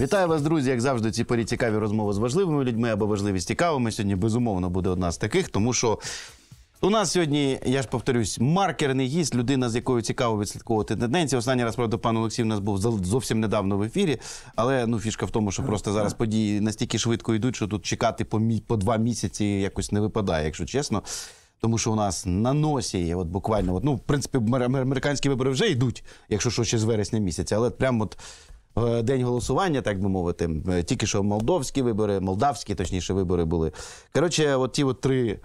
Вітаю вас, друзі, як завжди, ці порі цікаві розмови з важливими людьми або важливість цікавими. Сьогодні безумовно буде одна з таких, тому що у нас сьогодні, я ж повторюсь, маркерний гість, людина, з якою цікаво відслідковувати тенденції. Останній раз, правда, пан Олексій у нас був зовсім недавно в ефірі. Але ну фішка в тому, що просто зараз події настільки швидко йдуть, що тут чекати по мі... по два місяці якось не випадає, якщо чесно. Тому що у нас на носі, от буквально, от, ну, в принципі, американські вибори вже йдуть, якщо що ще з вересня місяця, але прямо от Е, день голосування, так би мовити, е, тільки що молдовські вибори, молдавські, точніше, вибори були. Коротше, от ті от три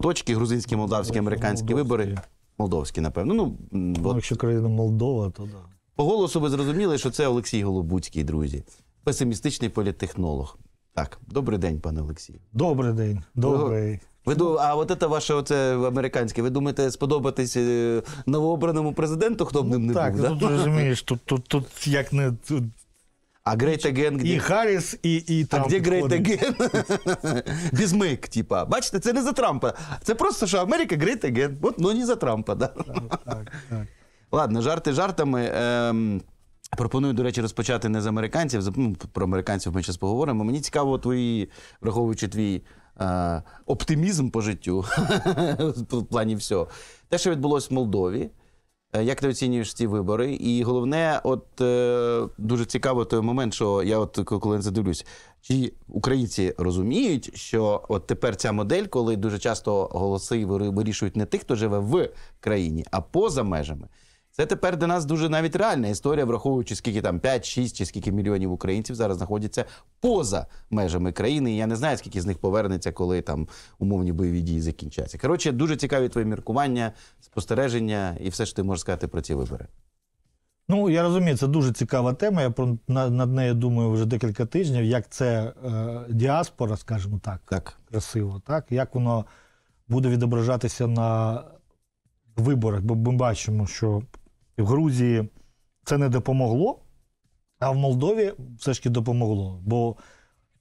точки: грузинські, молдавські, американські вибори. Молдовські, напевно. Ну, ну от. Якщо країна Молдова, то да. По голосу ви зрозуміли, що це Олексій Голобуцький, друзі. Песимістичний політтехнолог. Так, добрий день, пане Олексій. Добрий день, добрий. Ви ду- а от це ваше оце американське. Ви думаєте, сподобатись е, новообраному президенту, хто б ним не так, був? да? тут розумієш, тут, тут, тут як не тут А Грейт Аген. і Харріс, і, і А де Грейт Аген? Бізмик, типа. Бачите, це не за Трампа. Це просто, що Америка Great Again. От, ну не за Трампа, да. Ладно, жарти жартами. Ем, пропоную, до речі, розпочати не з американців. Ну, про американців ми зараз поговоримо. Мені цікаво, твої, враховуючи твій Е, оптимізм по життю в плані всього. Те, що відбулося в Молдові, е, як ти оцінюєш ці вибори? І головне, от е, дуже цікаво той момент, що я от коли задивлюсь, чи українці розуміють, що от тепер ця модель, коли дуже часто голоси вирішують не тих, хто живе в країні, а поза межами. Це тепер для нас дуже навіть реальна історія, враховуючи скільки там 5, 6 чи скільки мільйонів українців зараз знаходяться поза межами країни. І Я не знаю, скільки з них повернеться, коли там умовні бойові дії закінчаться. Коротше, дуже цікаві твої міркування, спостереження і все, що ти можеш сказати про ці вибори. Ну, я розумію, це дуже цікава тема. Я про над нею думаю вже декілька тижнів. Як це е, діаспора, скажімо так, так, красиво, так як воно буде відображатися на виборах, бо ми бачимо, що в Грузії це не допомогло, а в Молдові все ж таки допомогло. Бо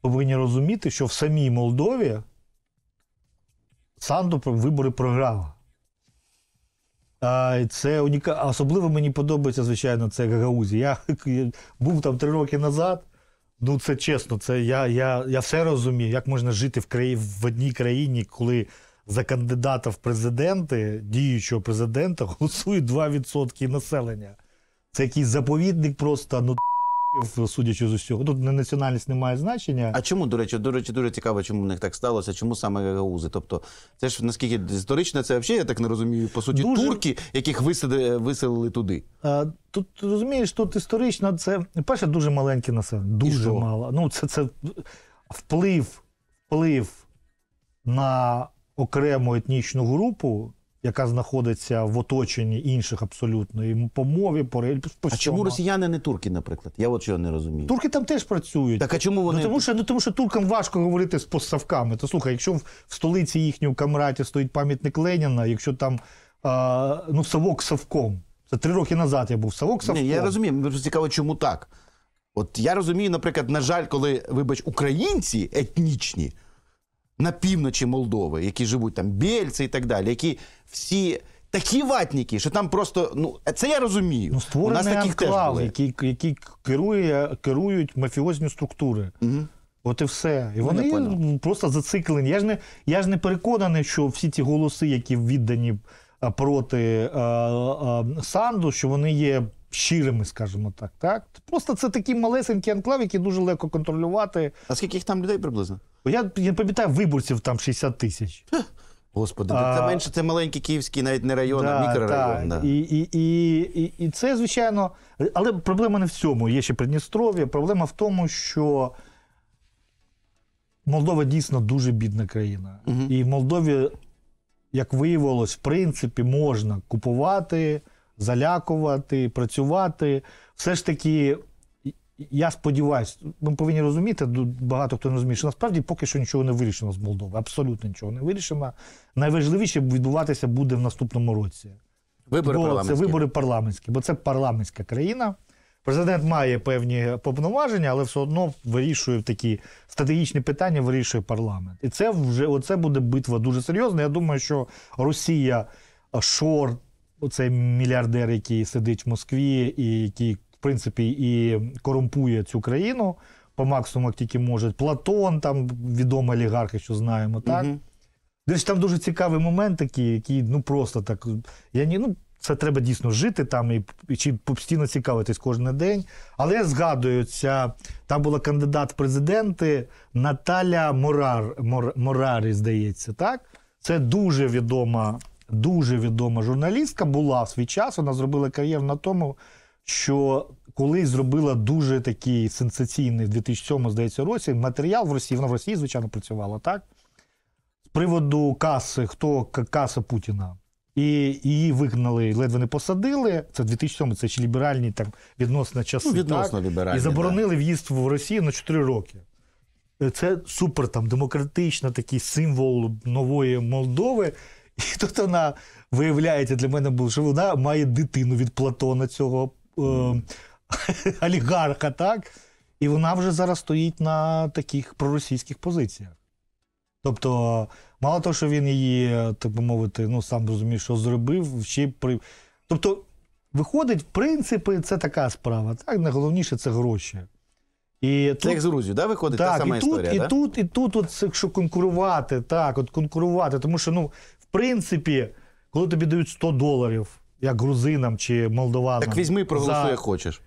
повинні розуміти, що в самій Молдові Санду вибори програв. Це уніка... Особливо мені подобається, звичайно, це Гагаузі. Я був там три роки назад. Ну, це чесно, це я я, я все розумію, як можна жити в краї... в одній країні, коли за кандидата в президенти, діючого президента, голосують 2% населення. Це якийсь заповідник просто ну судячи з усього. Тут на національність не має значення. А чому, до речі, до речі, дуже цікаво, чому в них так сталося, чому саме гагаузи? Тобто, це ж наскільки історично, це взагалі, я так не розумію, по суті, дуже... турки, яких висели, виселили туди. А, Тут розумієш, тут історично це перше дуже маленьке населення. Дуже мало. Ну, це це вплив, вплив на окрему етнічну групу, яка знаходиться в оточенні інших абсолютно і по мові, по по А чому росіяни не турки, наприклад? Я от чого не розумію. Турки там теж працюють. Так а чому вони Ну тому що ну тому, що туркам важко говорити з постсавками. То слухай, якщо в столиці їхньої камераті стоїть пам'ятник Леніна, якщо там а, ну Савок Савком. Це три роки назад я був Савок Савком. Ні, Я розумію, мені цікаво, чому так. От я розумію, наприклад, на жаль, коли, вибач, українці етнічні на півночі Молдови, які живуть там бельці і так далі, які всі. Такі ватніки, що там просто ну це я розумію. Ну, створений У нас таких анклав, теж були. керує, керують мафіозні структури. Угу. От і все. І ну, вони просто зациклені. Я ж не я ж не переконаний, що всі ті голоси, які віддані проти а, а, Санду, що вони є щирими, скажімо так. так. Просто це такі малесенькі анклави, які дуже легко контролювати. А скільки їх там людей приблизно? Я я пам'ятаю, виборців там 60 тисяч. Господи, а, це менше це маленький київський, навіть не район, да, а мікрорайон. Да. І, і, і, і, і це, звичайно, але проблема не в цьому. Є ще Придністров'я. Проблема в тому, що. Молдова дійсно дуже бідна країна. Uh І в Молдові, як виявилось, в принципі, можна купувати залякувати, працювати. Все ж таки, я сподіваюся, ми повинні розуміти, багато хто не розуміє, що насправді поки що нічого не вирішено з Молдови. Абсолютно нічого не вирішено. Найважливіше відбуватися буде в наступному році. Вибори бо парламентські. Це вибори парламентські, бо це парламентська країна. Президент має певні повноваження, але все одно вирішує такі стратегічні питання, вирішує парламент. І це вже оце буде битва дуже серйозна. Я думаю, що Росія, Шорт оцей мільярдер, який сидить в Москві, і який, в принципі, і корумпує цю країну по максимуму, як тільки може. Платон, там відомий олігарх, що знаємо, так? Угу. Десь там дуже цікавий момент, такий, який ну просто так. Я не, ну, Це треба дійсно жити там і, і чи постійно цікавитись кожен день. Але я згадую, ця, там була кандидат в президенти Наталя Морар, Мор, Морарі, здається, так? Це дуже відома дуже відома журналістка була в свій час. Вона зробила кар'єру на тому, що колись зробила дуже такий сенсаційний в 2007 здається, році матеріал в Росії. Вона в Росії, звичайно, працювала так. З приводу каси, хто каса Путіна. І її вигнали, ледве не посадили. Це 2007 це ще ліберальні там відносно ну, часи. Ну, відносно так? ліберальні. І заборонили да. в'їзд в Росію на 4 роки. Е, це супер там демократичний такий символ нової Молдови. І тут вона виявляється, для мене було, що вона має дитину від Платона цього е, олігарха, так? І вона вже зараз стоїть на таких проросійських позиціях. Тобто, мало того, що він її, так би мовити, ну сам розумієш, що зробив, ще при. Тобто, виходить, в принципі, це така справа. Так, найголовніше це гроші. І Це як з Грузію, да, виходить так, та сама і тут, історія? І да? тут, і тут, от, якщо конкурувати, так, от конкурувати, тому що ну, принципі, коли тобі дають 100 доларів, як грузинам чи молдованам. Так візьми, проголосуй, за... як хочеш.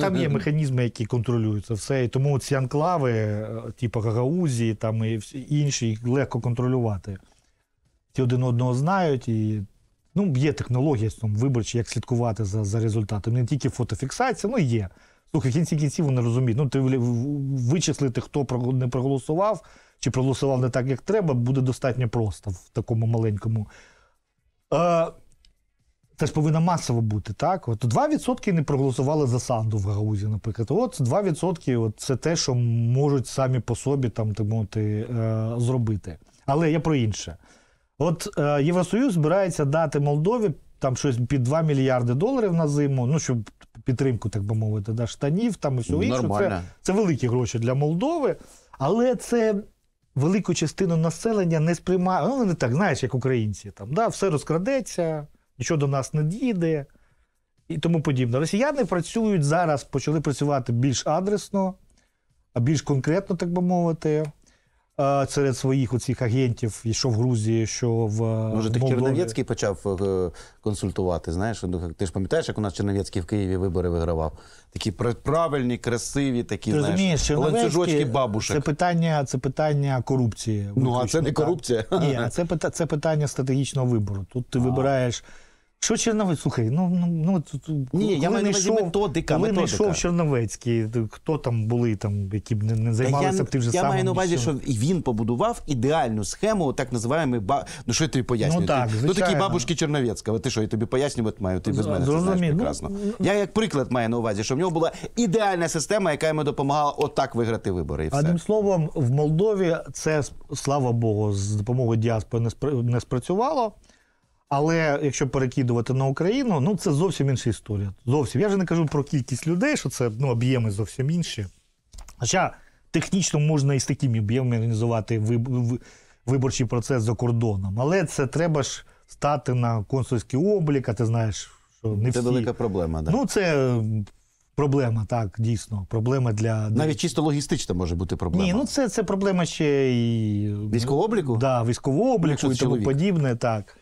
Там є механізми, які контролюються все. І тому ці анклави, е, типу Гагаузі, там і інші, їх легко контролювати. Ті один одного знають, і ну, є технологія там, виборчі, як слідкувати за за результатами. Не тільки фотофіксація, ну є. Слухай, в кінці кінців вони розуміють. Ну, ти вичислити, хто не проголосував, чи проголосував не так, як треба, буде достатньо просто в такому маленькому. Е, це ж повинно масово бути, так? От 2% не проголосували за Санду в Гаузі, наприклад. От 2% от це те, що можуть самі по собі там, так мовити, е, зробити. Але я про інше. От е, Євросоюз збирається дати Молдові там щось під 2 мільярди доларів на зиму, ну, щоб підтримку, так би мовити, да, штанів там і всього іншого. Це, це великі гроші для Молдови, але це. Велику частину населення не сприймає, ну не так, знаєш, як українці. Там да, все розкрадеться, нічого до нас не дійде і тому подібне. Росіяни працюють зараз, почали працювати більш адресно, а більш конкретно, так би мовити серед своїх оцих агентів, і що в Грузії, що в е, може ти Черновецький почав е, е, консультувати. Знаєш, ну, ти ж пам'ятаєш, як у нас Черновецький в Києві вибори вигравав? Такі правильні, красиві, такі знаєш, ланцюжочки бабушек. Це питання, це питання корупції. Ну а це не корупція. Ні, а це це питання стратегічного вибору. Тут ти а. вибираєш. Що Черновець? Слухай, ну ну, ну Ні, я маю не йшов, методика. Коли методика. не йшов Черновецький, хто там були, там, які б не, не займалися я, б ти вже Я сам, маю на увазі, що він побудував ідеальну схему, так називаємо ба... Ну що я тобі пояснюю? Ну, так, ти, ну такі бабушки Черновецького. Ти що, я тобі пояснювати маю? Ти без ну, мене це знаєш ну, прекрасно. Ну, я як приклад маю на увазі, що в нього була ідеальна система, яка йому допомагала отак виграти вибори. І все. Одним словом, в Молдові це слава Богу, з допомогою діаспори не спрацювало. Але якщо перекидувати на Україну, ну це зовсім інша історія. Зовсім я вже не кажу про кількість людей, що це ну, об'єми зовсім інші. Хоча технічно можна і з такими об'ємами організувати виборчий процес за кордоном, але це треба ж стати на консульський облік, а ти знаєш, що не всі... Це велика проблема, да? Ну це. Проблема, так, дійсно. Проблема для. Навіть чисто логістична може бути проблема. Ні, ну це це проблема ще й Військового обліку? Да, військового обліку і тому чоловік. подібне, так.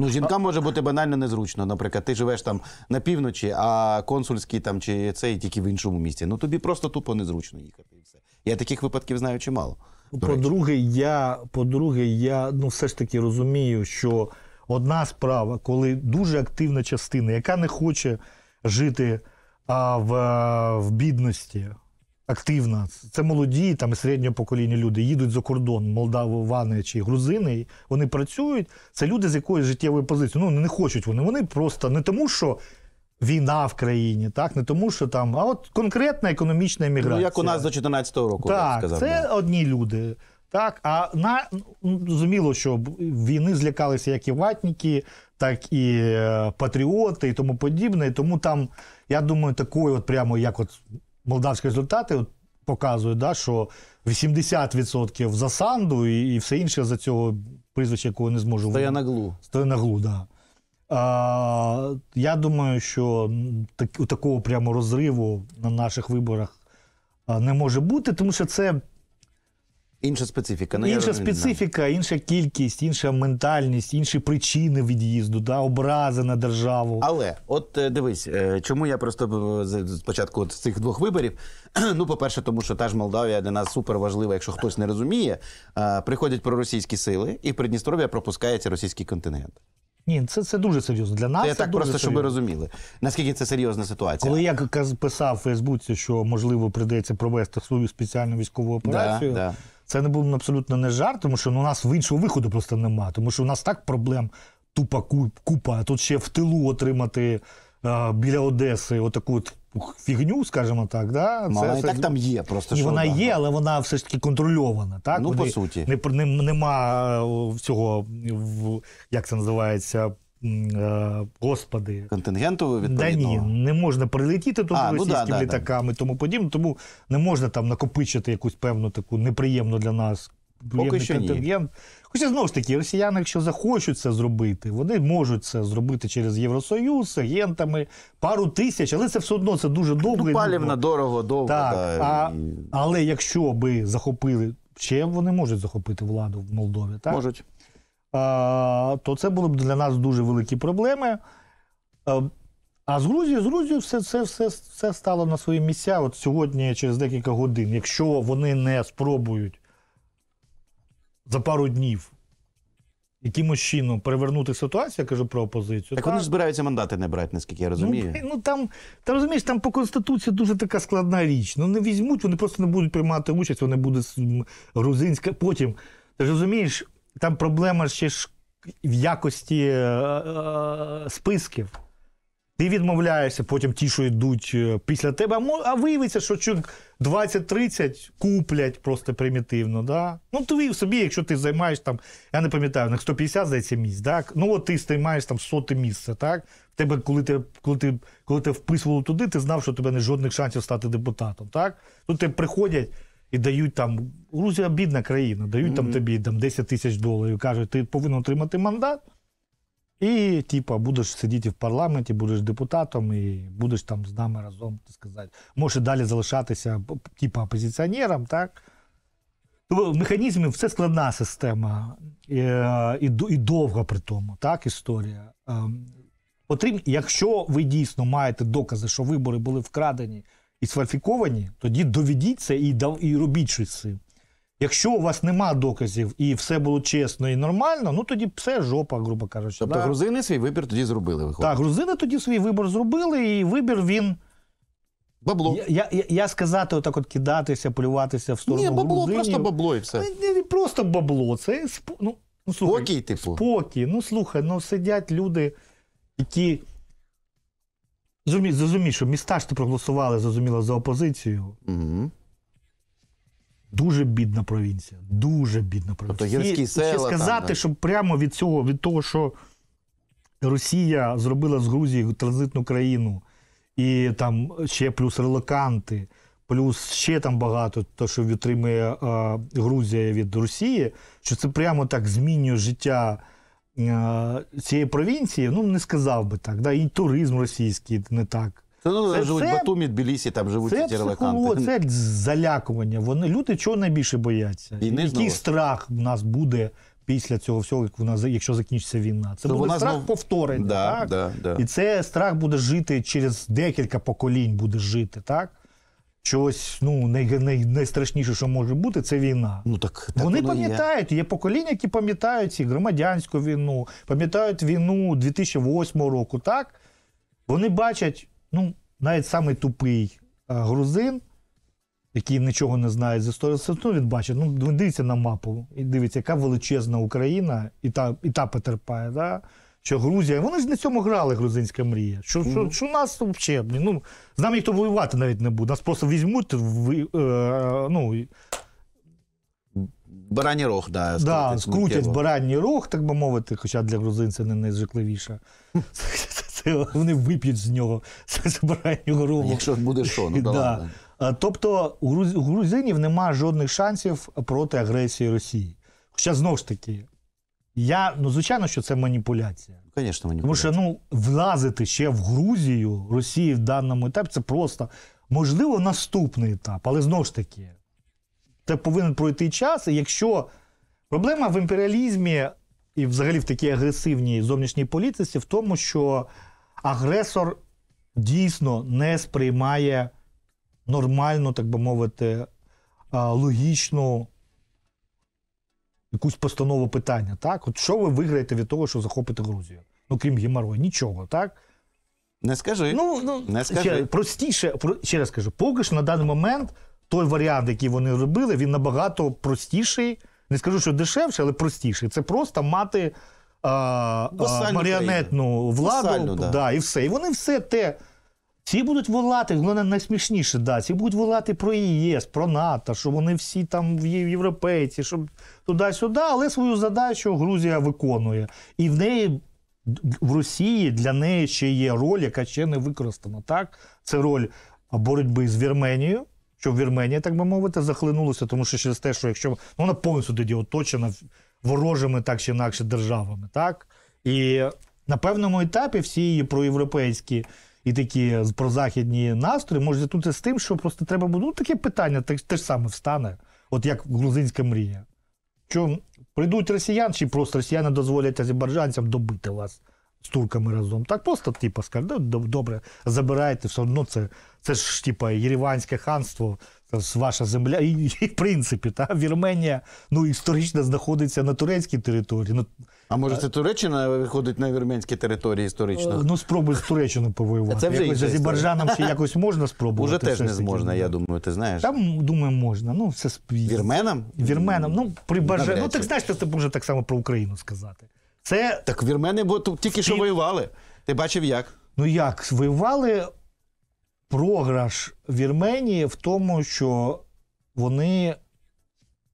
Ну, жінкам може бути банально незручно. Наприклад, ти живеш там на півночі, а консульський там чи цей тільки в іншому місті. Ну тобі просто тупо незручно їхати. І все. Я таких випадків знаю чимало. По-друге, я по-друге, я ну все ж таки розумію, що одна справа, коли дуже активна частина, яка не хоче жити а, в, в бідності, активна. Це молоді там і середнього покоління люди. Їдуть за кордон, Молдаву, Вани чи Грузини. Вони працюють. Це люди з якоїсь життєвої позиції. Ну не хочуть вони. Вони просто не тому, що. Війна в країні, так не тому, що там, а от конкретна економічна еміграція. Ну, як у нас до 2014 року, так, сказав. Це да. одні люди. Так, а на ну, зрозуміло, що війни злякалися як і ватники, так і е, патріоти, і тому подібне. І тому там я думаю, такої, от прямо як от молдавські результати показують, да, що 80% за Санду і, і все інше за цього прізвища, якого не зможу Стоя на глу. Стоя на глу, да. А, Я думаю, що так, такого прямо розриву на наших виборах не може бути, тому що це Інша специфіка, не ну, інша специфіка, інша кількість, інша ментальність, інші причини від'їзду, да, образи на державу. Але от е, дивись, е, чому я просто спочатку е, з цих двох виборів. Ну, по-перше, тому що та ж Молдавія для нас супер важлива, якщо хтось не розуміє, приходять проросійські сили, і в Придністров'я пропускається російський континент. Ні, це це дуже серйозно для нас. Це, це так дуже просто, серйозно. щоб ви розуміли, наскільки це серйозна ситуація. Коли я писав в Фейсбуці, що можливо прийдеться провести свою спеціальну військову операцію. Да, да. Це не був абсолютно не жарт, тому що ну, у нас в іншого виходу просто нема. Тому що у нас так проблем тупа купа. А тут ще в тилу отримати а, біля Одеси отаку от фігню, скажімо так. Да? Ну, це, Мала, і так там є просто. І вона є, але вона все ж таки контрольована. Так? Ну, Вони, по суті. Не, не, Нема цього, е, як це називається, Е, господи. Контингенту Да ні, не можна прилетіти туди а, російськими ну, да, літаками, да, тому подібне. Тому не можна там накопичити якусь певну таку неприємну для нас Поки що контингент. Ні. Хоча знову ж таки, росіяни, якщо захочуть це зробити, вони можуть це зробити через Євросоюз, з агентами, пару тисяч, але це все одно це дуже довго. Ну, палівна дорого, довго. Так, да, а, і... Але якщо би захопили, ще вони можуть захопити владу в Молдові, так? Можуть то це були б для нас дуже великі проблеми. А з Грузією, з Грузією все все, все, все стало на свої місця. От сьогодні, через декілька годин, якщо вони не спробують за пару днів якимось чином перевернути ситуацію, я кажу про опозицію. Так та... вони збираються мандати не брати, наскільки я ну, розумію. Ну, ну там ти розумієш, там по конституції дуже така складна річ. Ну не візьмуть, вони просто не будуть приймати участь, вони будуть грузинська. Потім ти розумієш, там проблема ще ж в якості е, е, списків. Ти відмовляєшся, потім ті, що йдуть е, після тебе, а виявиться, що 20-30 куплять просто примітивно. Да? Ну, тобі собі, якщо ти займаєш там, я не пам'ятаю, на 150 здається місць, так? ну от ти займаєш там соте місце. так? В тебе, коли ти коли ти, коли ти вписував туди, ти знав, що у тебе не жодних шансів стати депутатом. так? Тут тебе приходять і дають там. Грузія бідна країна, дають mm -hmm. там тобі там, 10 тисяч доларів. Кажуть, ти повинен отримати мандат. І, типа, будеш сидіти в парламенті, будеш депутатом, і будеш там з нами разом, так сказати. Можеш і далі залишатися, типа, опозиціонером, так? Ну, тобто механізми, все складна система е, і, і і, довга при тому, так, історія. Ем, Потрібно, якщо ви дійсно маєте докази, що вибори були вкрадені і сфальфіковані, тоді доведіть це і дав і робіть щось з цим. Якщо у вас нема доказів і все було чесно і нормально, ну тоді все жопа, грубо кажучи. Тобто да? грузини свій вибір тоді зробили. виходить? Так, грузини тоді свій вибір зробили, і вибір він. Бабло. Я я, я сказати, отак от кидатися, полюватися в сторону. Ні, бабло, грузинів. просто бабло і все. Е, не, не просто бабло. Це ну, ну, слухай, спокій, типу. Спокій. Ну слухай, ну сидять люди, які Зрозумій, зрозумій, що міста ж ти проголосували, зрозуміло, за опозицію. Угу. Дуже бідна провінція. Дуже бідна провінція. Тобто гірські села, сказати, там, що прямо від цього, від того, що Росія зробила з Грузії транзитну країну, і там ще плюс релаканти, плюс ще там багато те, що відтримує Грузія від Росії, що це прямо так змінює життя. Е, цієї провінції, ну не сказав би так, да, і туризм російський не так. Це, ну, це, живуть це, Батумі, Тбілісі, там живуть ці релаканти. Це залякування. Вони люди чого найбільше бояться? І Який знову? страх в нас буде після цього всього, як вона якщо закінчиться війна? Це То буде страх знов... повторення, да, так? Да, да. і це страх буде жити через декілька поколінь, буде жити так. Чогось, ну най, най, найстрашніше, що може бути, це війна. Ну так, так вони пам'ятають. Є. є покоління, які пам'ятають і громадянську війну, пам'ятають війну 2008 року. Так вони бачать, ну навіть самий тупий е, грузин, який нічого не знає з історії, ну, він бачить. Ну дивиться на мапу і дивиться, яка величезна Україна, і та і та потерпає. так що Грузія. Вони ж на цьому грали, грузинська мрія. Що що, mm. що нас взагалі? Ну, з нами ніхто воювати навіть не буде. Нас просто візьмуть. в, е, ну, Бараній рог, да, да, скрутять баранній рог, так би мовити, хоча для грузин це не найзвикливіше. Вони вип'ють з нього з бараннього рогу. Якщо буде що, ну да. Тобто у грузинів немає жодних шансів проти агресії Росії. Хоча знову ж таки, я ну звичайно, що це маніпуляція. Звісно, ну, маніпуляція. Тому що ну влазити ще в Грузію Росії в даному етапі це просто можливо наступний етап, але знову ж таки, це повинен пройти час. І якщо проблема в імперіалізмі і взагалі в такій агресивній зовнішній політиці, в тому, що агресор дійсно не сприймає нормальну, так би мовити, логічну якусь постанову питання. Так, от що ви виграєте від того, що захопите Грузію? Ну крім геморрою, нічого, так? Не скажи. Ну, ну не скажи. Ще, простіше, ще раз кажу, поки що на даний момент той варіант, який вони робили, він набагато простіший. Не скажу, що дешевше, але простіший. Це просто мати а, а, маріонетну країни. владу Басальну, да. Да, і все. І вони все те. Ці будуть волати, головне найсмішніше, да, ці будуть волати про ЄС, про НАТО, що вони всі там європейці, щоб туди-сюди, але свою задачу Грузія виконує. І в неї в Росії для неї ще є роль, яка ще не використана. Так? Це роль боротьби з Вірменією. Що Вірменія, так би мовити, захлинулася, тому що через те, що якщо ну, вона повністю тоді оточена ворожими так чи інакше державами, так? І на певному етапі всі її проєвропейські і такі е, прозахідні настрої може тут з тим, що просто треба буде ну, таке питання, так те ж саме встане, от як грузинська мрія. Що прийдуть росіян, чи просто росіяни дозволять азербайджанцям добити вас з турками разом? Так просто, типу, скажуть, добре, забирайте, все одно це це ж типу, Єреванське ханство. це Ваша земля, і, і в принципі, та Вірменія ну, історично знаходиться на турецькій території. Ну, а може це Туреччина виходить на вірменські території історично? Е, ну, спробуй з Туреччину повоювати. Це вже Якось з Азербайджаном ще якось можна спробувати. Уже теж не зможна, я думаю, ти знаєш. Там, думаю, можна. Ну, все Вірменам? Вірменам. Ну, при ну, бажа... Ну, так знаєш, це можна так само про Україну сказати. Це... Так вірмени бо тільки що воювали. Ти бачив як? Ну як? Воювали програш Вірменії в тому, що вони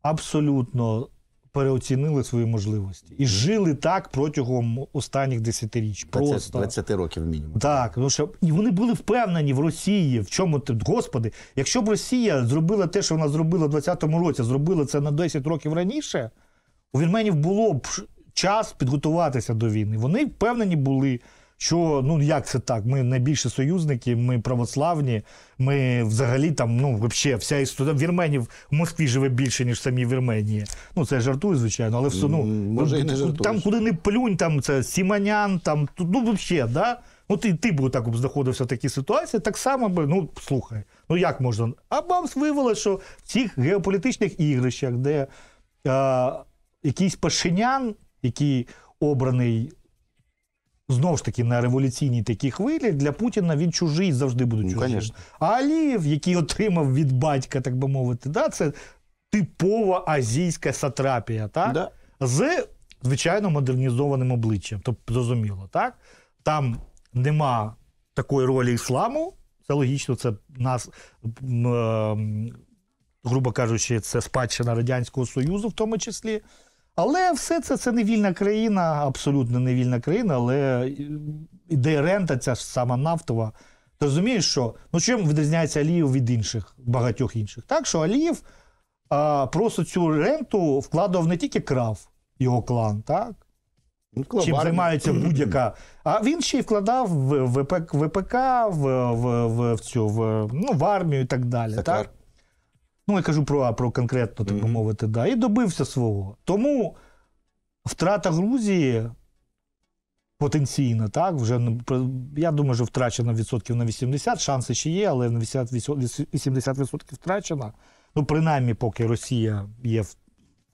абсолютно переоцінили свої можливості і жили так протягом останніх десятиріч. Просто 20 років мінімум. Так, тому що і вони були впевнені в Росії. В чому ти господи, якщо б Росія зробила те, що вона зробила в 20-му році, зробила це на 10 років раніше, у вірменів було б час підготуватися до війни. Вони впевнені були що ну як це так? Ми найбільші союзники, ми православні, ми взагалі там, ну взагалі, вся історія вірменів в Москві живе більше, ніж самі Вірменії. Ну це жартую, звичайно, але все ну, Може, і не жартуєш. там, куди не плюнь, там це Сіманян, там ну взагалі, да? Ну, ти ти б отак знаходився в такій ситуації, так само би, ну слухай, ну як можна? А вам виявилося, що в цих геополітичних ігрищах, де е, якийсь Пашинян, який обраний знову ж таки на революційній такій хвилі для Путіна він чужий завжди буде ну, чужим. Конечно. А Аліїв, який отримав від батька, так би мовити, да, це типова азійська сатрапія, так? Да. З звичайно модернізованим обличчям. Тобто зрозуміло, так? Там нема такої ролі ісламу. Це логічно, це нас, ем, грубо кажучи, це спадщина Радянського Союзу, в тому числі. Але все це це не вільна країна, абсолютно не вільна країна, але е, іде рента, ця ж сама нафтова. Ти розумієш, що ну чим відрізняється Аліїв від інших, багатьох інших? Так що Аліїв а, просто цю ренту вкладав не тільки крав його клан, так? Ну, Чим займається будь-яка. А він ще й вкладав в ВПК, в, в, в, в, цю, в, ну, в армію і так далі. Так? Ну я кажу про про конкретно, так би мовити, да, і добився свого. Тому втрата Грузії потенційна, так, вже ну, я думаю, що втрачено відсотків на 80, шанси ще є, але на 80% втрачено. Ну, принаймні, поки Росія є в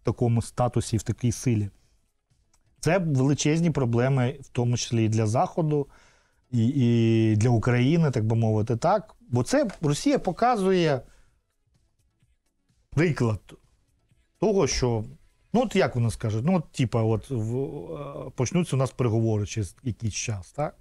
такому статусі, в такій силі. Це величезні проблеми, в тому числі і для Заходу, і і для України, так би мовити, так. Бо це Росія показує приклад того, що ну от як вона скаже, ну от типа, от в, е, почнуться у нас переговори через якийсь час, так?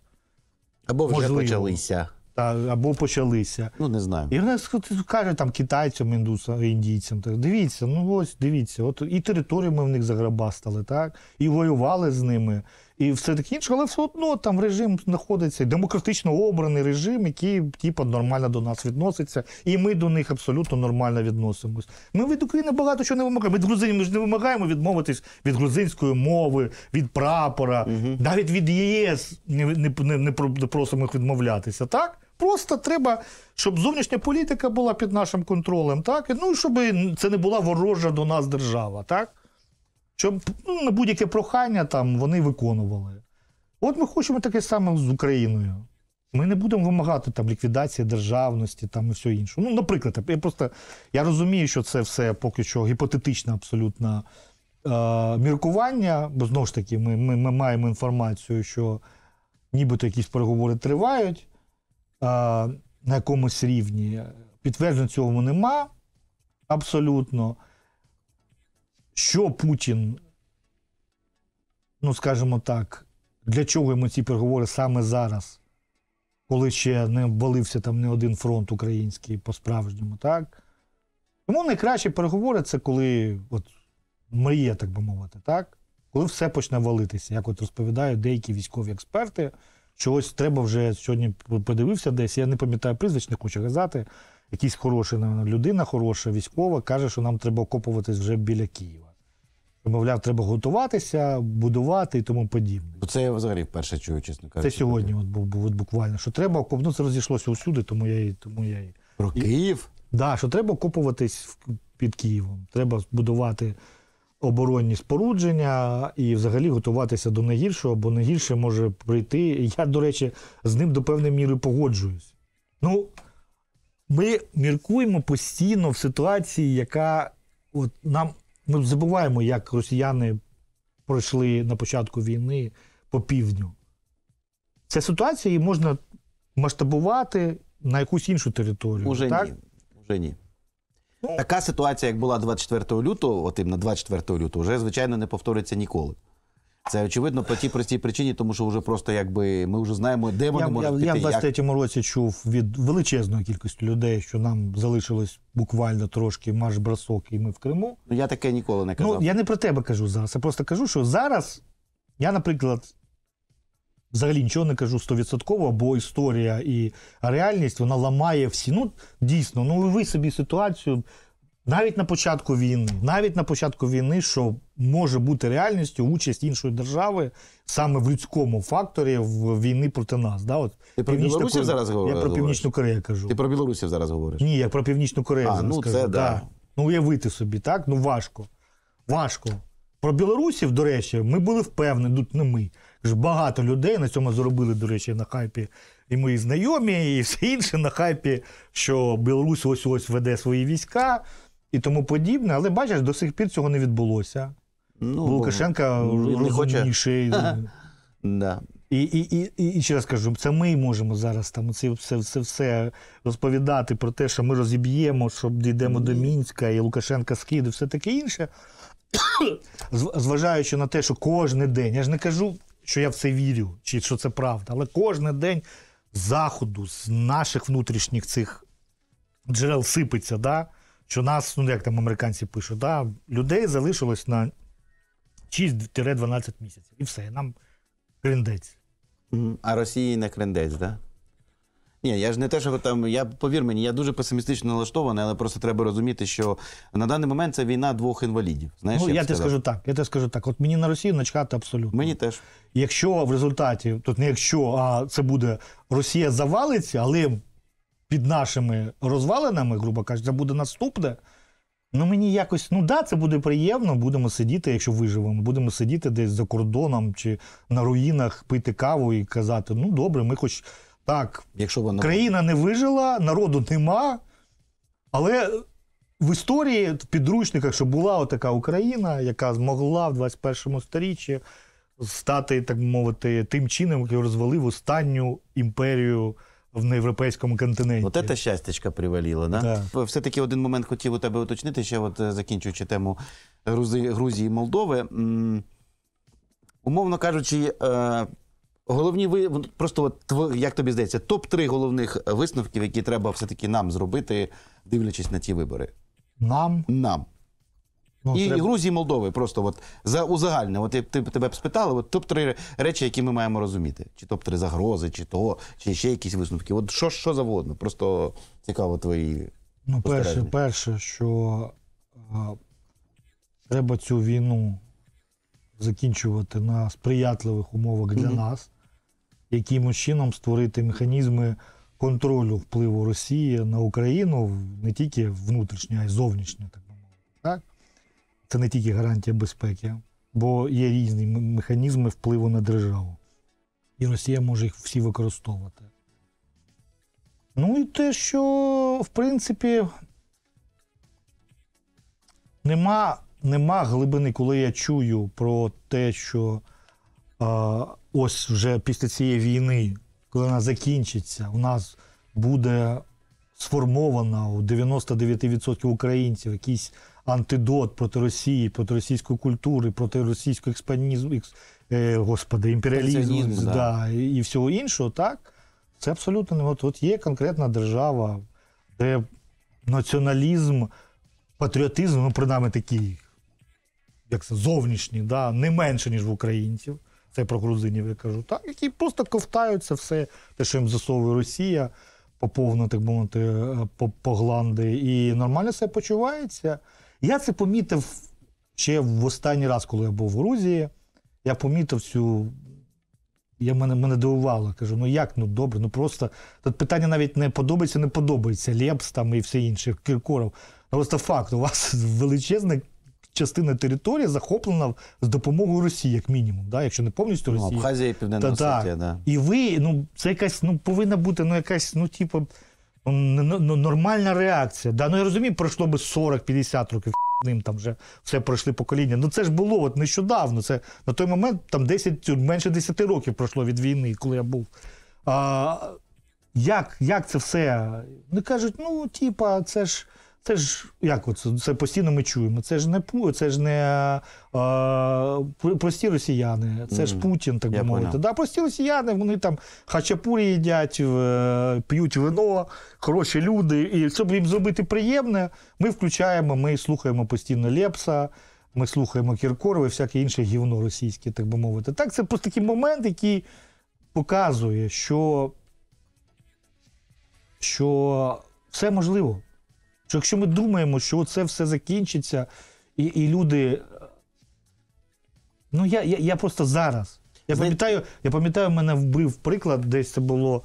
Або вже Можливо. почалися. Та, або почалися. Ну, не знаю. І вона каже там китайцям, індусам, індійцям. Так, дивіться, ну ось дивіться, от і територію ми в них заграбастали, так? І воювали з ними, і все таке інше, але все одно там режим знаходиться демократично обраний режим, який типу, нормально до нас відноситься, і ми до них абсолютно нормально відносимось. Ми від України багато чого не вимагаємо. Від грузинів ми ж не вимагаємо відмовитись від грузинської мови, від прапора, угу. навіть від ЄС не, не, не, не просимо їх відмовлятися. Так просто треба, щоб зовнішня політика була під нашим контролем, так ну і щоб це не була ворожа до нас держава, так. Що ну, будь-яке прохання там вони виконували. От ми хочемо таке саме з Україною. Ми не будемо вимагати там ліквідації державності там і все інше. Ну, наприклад, я просто я розумію, що це все поки що гіпотетичне абсолютно е, міркування, бо знову ж таки, ми, ми, ми маємо інформацію, що нібито якісь переговори тривають е, на якомусь рівні. Підтверджень цього нема абсолютно що Путін, ну скажімо так, для чого йому ці переговори саме зараз, коли ще не обвалився там не один фронт український по-справжньому, так? Тому найкращі переговори це коли от мріє, так би мовити, так? Коли все почне валитися, як от розповідають деякі військові експерти, що ось треба вже сьогодні подивився десь. Я не пам'ятаю прізвищ, не хочу казати. Якийсь хороший людина, хороша військова, каже, що нам треба окопуватись вже біля Києва. Мовляв, треба готуватися, будувати і тому подібне. Це я взагалі вперше чую, чесно кажучи. Це сьогодні, от, от, от буквально, що треба ну це розійшлося усюди, тому я і тому я і. Про Київ? Так, да, що треба окупуватись під Києвом. Треба будувати оборонні спорудження і взагалі готуватися до найгіршого, бо найгірше може прийти. Я, до речі, з ним до певної міри погоджуюсь. Ну, ми міркуємо постійно в ситуації, яка от нам ми забуваємо, як росіяни пройшли на початку війни по півдню. Ця ситуація її можна масштабувати на якусь іншу територію. Уже так? ні. Уже ні. Ну. така ситуація, як була 24 лютого, отим на 24 лютого, вже звичайно не повториться ніколи. Це очевидно по тій простій причині, тому що вже просто якби ми вже знаємо, де вони я, можуть я, піти. Я в 23-му році чув від величезної кількості людей, що нам залишилось буквально трошки марш бросок, і ми в Криму. Ну я таке ніколи не ну, казав. Ну я не про тебе кажу зараз. Я просто кажу, що зараз я, наприклад, взагалі нічого не кажу стовідсотково, бо історія і реальність вона ламає всі. Ну дійсно, ну ви собі ситуацію навіть на початку війни, навіть на початку війни, що може бути реальністю участь іншої держави саме в людському факторі в війни проти нас. Да? От, Ти про Північна білорусів зараз говориш? Я про Північну Корею кажу. Ти про Білорусі зараз говориш? Ні, я про Північну Корею А, зараз ну, кажу. це да. Ну уявити собі, так? Ну важко. Важко. Про білорусів, до речі, ми були впевнені, тут не ми. багато людей на цьому зробили, до речі, на хайпі. І мої знайомі, і все інше, на хайпі, що Білорусь ось ось веде свої війська і тому подібне. Але бачиш, до сих пір цього не відбулося. Ну, Лукашенка ну, ну, не хоче. Да. І і, і, і, ще раз кажу, це ми можемо зараз там це, це, це все розповідати про те, що ми розіб'ємо, що дійдемо mm. до Мінська і Лукашенка скиде, все таке інше. Зважаючи на те, що кожен день, я ж не кажу, що я в це вірю, чи що це правда, але кожен день з заходу, з наших внутрішніх цих джерел сипеться. да? що нас, ну як там американці пишуть, да, людей залишилось на 6-12 місяців. І все, нам крендець. А Росії не крендець, так? Да? Ні, я ж не те, що там. Я повір мені, я дуже песимістично налаштований, але просто треба розуміти, що на даний момент це війна двох інвалідів. Знаєш, ну, я, я тебе скажу так. Я тебе скажу так. От мені на Росію начхати абсолютно. Мені теж. Якщо в результаті, тут не якщо а це буде Росія завалиться, але під нашими розвалинами, грубо кажучи, це буде наступне. Ну, мені якось, ну да, це буде приємно. Будемо сидіти, якщо виживемо, будемо сидіти десь за кордоном чи на руїнах, пити каву і казати: ну добре, ми хоч так. Якщо вона країна не вижила, народу нема. Але в історії в підручниках, що була отака Україна, яка змогла в 21 сторіччі стати, так мовити, тим чином, який розвалив останню імперію. В європейському континенті. От це щастячка приваліло, да? да? Все-таки один момент хотів у тебе уточнити, ще от е, закінчуючи тему Грузії і Молдови. Умовно кажучи, е, головні ви просто от, як тобі здається, топ-3 головних висновків, які треба все-таки нам зробити, дивлячись на ті вибори. Нам? Нам. Ну, і треба... Грузії, і Молдови просто от за узагальне. От я ти, тебе б спитали, от топ 3 речі, які ми маємо розуміти, чи топ три загрози, чи то, чи ще якісь висновки. От що що завгодно. Просто цікаво твої. Ну, перше, перше, що а, треба цю війну закінчувати на сприятливих умовах для mm -hmm. нас, якимось чином створити механізми контролю впливу Росії на Україну не тільки внутрішньо, а й зовнішньо, так би мовити. Так? це не тільки гарантія безпеки, бо є різні механізми впливу на державу. І Росія може їх всі використовувати. Ну і те, що, в принципі, нема нема глибини, коли я чую про те, що а, ось вже після цієї війни, коли вона закінчиться, у нас буде сформована у 99% українців якийсь антидот проти Росії, проти російської культури, проти російського експанізму, екс, е, господи, імперіалізму да. да, і всього іншого, так це абсолютно не От є конкретна держава, де націоналізм, патріотизм, ну принаймні такі, як це зовнішні, да, не менше ніж в українців. Це про грузинів я кажу, так, які просто ковтаються все, те, що їм засовує Росія, поповно, так би мовити, е, погланди, і нормально себе почувається. Я це помітив ще в останній раз, коли я був в Грузії. Я помітив цю. Я мене мене дивувало. Кажу, ну як ну добре, ну просто тут питання навіть не подобається, не подобається. Лепс там і все інше, Кіркоров. Просто факт, у вас величезна частина території захоплена з допомогою Росії, як мінімум, да? якщо не повністю ну, Росії. Ну, Абхазія і Південна Осетія, да. І ви, ну, це якась ну, повинна бути, ну, якась, ну, типу. Ну, ну, ну, нормальна реакція. Да? Ну я розумію, пройшло би 40-50 років. Ним там вже все пройшли покоління. Ну це ж було от нещодавно. Це на той момент там 10, менше 10 років пройшло від війни, коли я був. А, Як як це все? Вони кажуть, ну, типа, це ж. Це ж як оце? Це постійно ми чуємо. Це ж не це ж не а, прості росіяни, це mm. ж Путін, так би мовити. Да, Прості росіяни, вони там хачапурі їдять, е, п'ють вино, хороші люди. І щоб їм зробити приємне, ми включаємо, ми слухаємо постійно Лепса, ми слухаємо Кіркорова і всяке інше гівно російське, так би мовити. Так, це просто такий момент, який показує, що, що все можливо. Що якщо ми думаємо, що це все закінчиться, і і люди. Ну, я я, я просто зараз. Я пам'ятаю, я пам'ятаю, мене вбив приклад, десь це було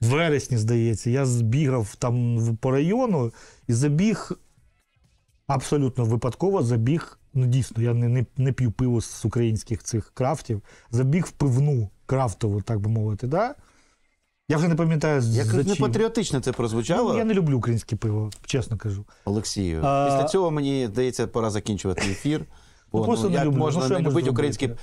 в вересні, здається. Я збігав там по району і забіг абсолютно випадково забіг. Ну, дійсно, я не, не, не п'ю пиво з українських цих крафтів, забіг в пивну крафтову, так би мовити. да? Я вже не пам'ятаю, Якось не патріотично це прозвучало. Ну, я не люблю українське пиво, чесно кажу. Олексію, а... після цього мені здається, пора закінчувати ефір. Ну, бо, ну, просто ну, не люблю. можна ну, не любити українське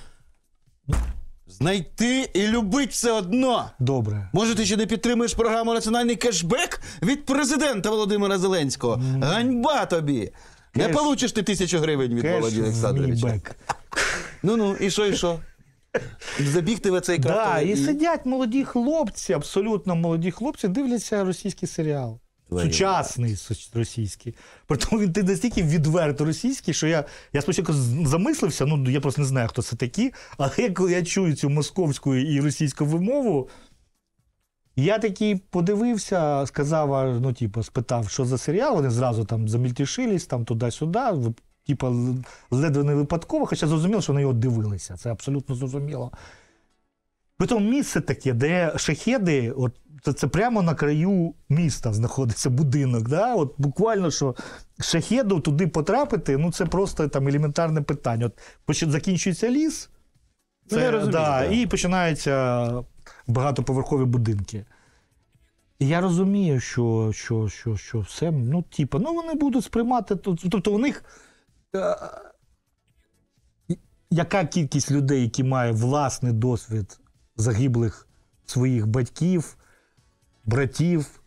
Знайти і любити все одно. Добре. Може, ти ще не підтримуєш програму Національний кешбек від президента Володимира Зеленського. Mm. Ганьба тобі! Кеш... Не получиш ти тисячу гривень від Володі Олександровича. Ну ну, і що, і що? Забігти в цей крафтовий. Так, да, і сидять молоді хлопці, абсолютно молоді хлопці, дивляться російський серіал. Сучасний російський. Притому він настільки відверто російський, що я я спочатку замислився, ну я просто не знаю, хто це такі, але коли я чую цю московську і російську вимову, я такий подивився, сказав, ну, типу, спитав, що за серіал. Вони зразу там замільтішились, там туди-сюди, типа, ледве не випадково, хоча зрозуміло, що на його дивилися. Це абсолютно зрозуміло. Притом місце таке, де шахеди, от це, це прямо на краю міста знаходиться будинок. Да? От Буквально що шахеду туди потрапити, ну це просто там елементарне питання. От Закінчується ліс, ну, це, ну, розумію, да, і починаються багатоповерхові будинки. я розумію, що що, що, що все, ну, типу, ну вони будуть сприймати. Тобто у них. Е, яка кількість людей, які має власний досвід загиблих своїх батьків, братів,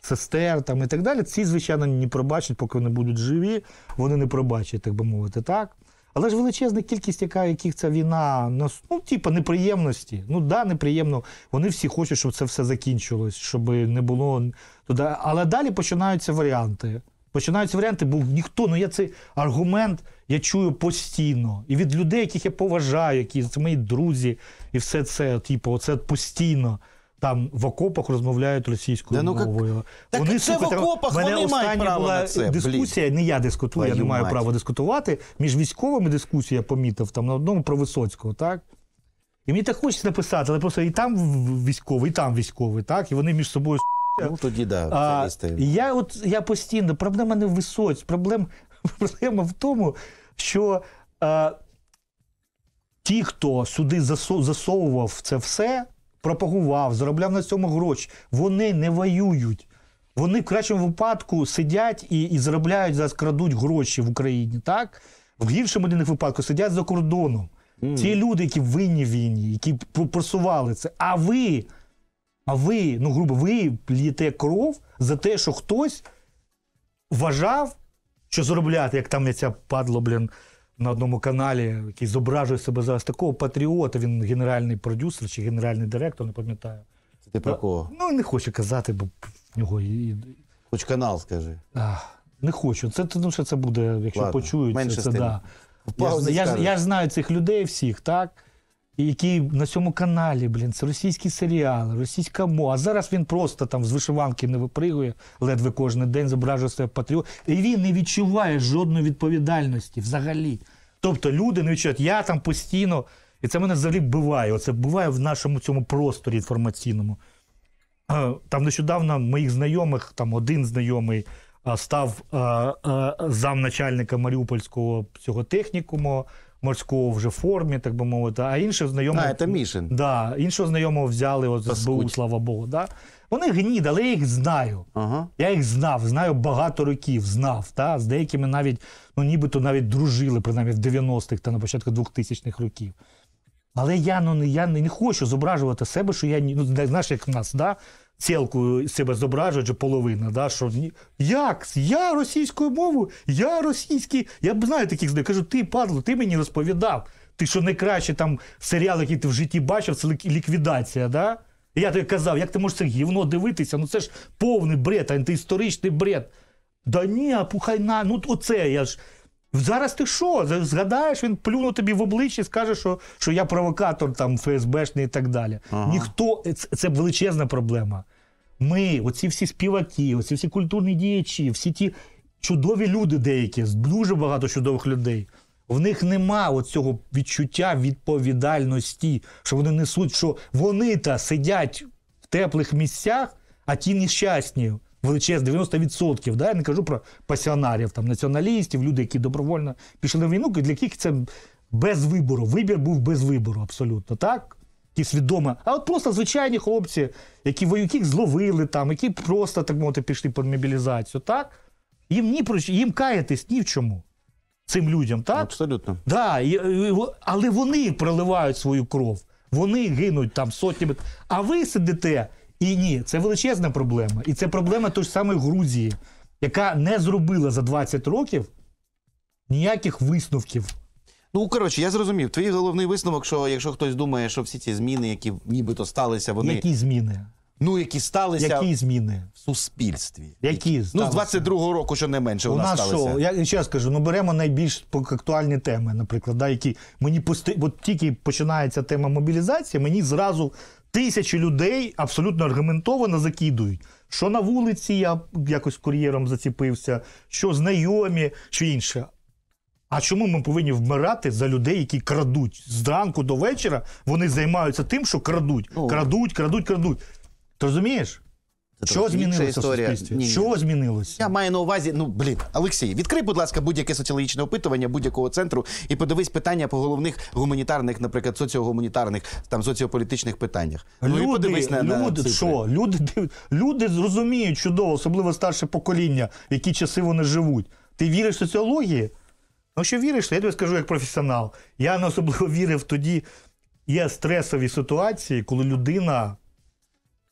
сестер там і так далі, ці, звичайно, не пробачать, поки вони будуть живі, вони не пробачать, так би мовити, так. Але ж величезна кількість, яка, яких ця війна, ну, типу, неприємності. Ну, да, неприємно. Вони всі хочуть, щоб це все закінчилось, щоб не було туди. Але далі починаються варіанти. Починаються варіанти, бо ніхто, ну я цей аргумент я чую постійно. І від людей, яких я поважаю, які це мої друзі, і все це, типу, оце постійно. Там в окопах розмовляють російською да, ну, мовою. Так вони це сука, в окопах мене вони мають право на це, дискусія. Блін. Не я дискутую, Твою я не маю права дискутувати. Між військовими дискусія помітив там на одному про Висоцького, так? І мені так хочеться написати, але просто і там військовий, і там військовий, так? І вони між собою Ну тоді да. А, я от я постійно проблема не в висоці. проблем, проблема в тому, що а, ті, хто сюди засовував це все, пропагував, заробляв на цьому гроші, вони не воюють. Вони в кращому випадку сидять і і заробляють зараз крадуть гроші в Україні. так? В гіршому для них випадку сидять за кордоном. Mm. Ті люди, які винні війні, які просували це. А ви. А ви, ну грубо, ви плієте кров за те, що хтось вважав, що заробляти, як там ця падло, блін, на одному каналі, який зображує себе зараз такого патріота, він генеральний продюсер чи генеральний директор, не пам'ятаю. Це ти про кого? Ну не хочу казати, бо в нього Хоч канал, скажи. Ах, не хочу. Це тому ну, що це буде, якщо Ладно, почують, менше це, це да. Я ж, я, ж, я ж знаю цих людей всіх, так? який на цьому каналі, блін, це російські серіали, російська мова. А зараз він просто там з вишиванки не випригує, ледве кожен день зображує себе патріот. І він не відчуває жодної відповідальності взагалі. Тобто люди не відчувають, я там постійно. І це мене взагалі буває. Оце буває в нашому цьому просторі інформаційному. Е, там нещодавно моїх знайомих, там один знайомий е, став е, замначальника Маріупольського цього технікуму морського вже формі, так би мовити, а інших знайомого. А, це Да, іншого знайомого взяли от, з БУ, слава Богу. Да? Вони гнід, але я їх знаю. Ага. Я їх знав, знаю багато років, знав. Та? З деякими навіть, ну нібито навіть дружили, принаймні в 90-х та на початку 2000-х років. Але я ну, я не хочу зображувати себе, що я ну, знаєш, як в нас, да? цілку себе зображують, половина, да, що як? Я російською мовою, я російський. Я б знаю таких знаю. Кажу, ти падло, ти мені розповідав. Ти що найкраще там серіал, який ти в житті бачив, це ліквідація. да? І я тобі казав, як ти можеш це гівно дивитися? Ну це ж повний бред, антиісторичний бред. Да ні, пухай на, ну оце я ж. Зараз ти що? Згадаєш, він плюнув тобі в обличчя і скаже, що що я провокатор там ФСБшний і так далі. Ага. Ніхто, це, це величезна проблема. Ми, оці всі співаки, оці всі культурні діячі, всі ті чудові люди деякі, дуже багато чудових людей. В них нема оцього відчуття відповідальності, що вони несуть, що вони та сидять в теплих місцях, а ті нещасні величезний, 90%. Да? Я не кажу про пасіонарів, там, націоналістів, люди, які добровольно пішли на війну, для яких це без вибору. Вибір був без вибору, абсолютно, так? Які свідомо, а от просто звичайні хлопці, які воюків зловили, там, які просто так мовити пішли під мобілізацію, так? Їм ні про їм каятись ні в чому. Цим людям, так? Абсолютно. Да, і, і, Але вони проливають свою кров. Вони гинуть там сотнями. А ви сидите і ні, це величезна проблема. І це проблема той ж самої Грузії, яка не зробила за 20 років ніяких висновків. Ну, коротше, я зрозумів. Твій головний висновок, що якщо хтось думає, що всі ці зміни, які нібито сталися, вони. Які зміни? Ну, які сталися Які зміни? в суспільстві. Які Ну, з 22-го року, що не менше, у, у нас що? Я ще скажу, ну беремо найбільш актуальні теми, наприклад, да, які мені пости... От тільки починається тема мобілізації, мені зразу Тисячі людей абсолютно аргументовано закидують, що на вулиці я якось кур'єром заціпився, що знайомі, що інше. А чому ми повинні вмирати за людей, які крадуть з ранку до вечора? Вони займаються тим, що крадуть, ну. крадуть, крадуть, крадуть. Ти розумієш? Що змінилося історія. в суспільстві? Ні. Що змінилося? Я маю на увазі, ну блін, Олексій, відкрий, будь ласка, будь-яке соціологічне опитування будь-якого центру і подивись питання по головних гуманітарних, наприклад, соціогуманітарних там соціополітичних питаннях. Люди, ну і подивись на, що? Люди, люди зрозуміють чудово, особливо старше покоління, в які часи вони живуть. Ти віриш в соціології? Ну, що віриш, я тобі скажу як професіонал. Я не особливо вірив тоді. Є стресові ситуації, коли людина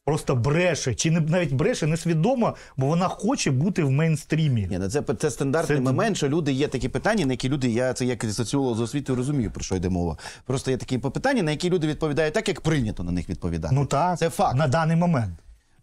просто бреше, чи не навіть бреше несвідомо, бо вона хоче бути в мейнстрімі. Ні, на ну це це стандартний це... момент, що люди є такі питання, на які люди, я це як соціолог з освітою розумію, про що йде мова. Просто є такі питання, на які люди відповідають так, як прийнято на них відповідати. Ну так це факт на даний момент.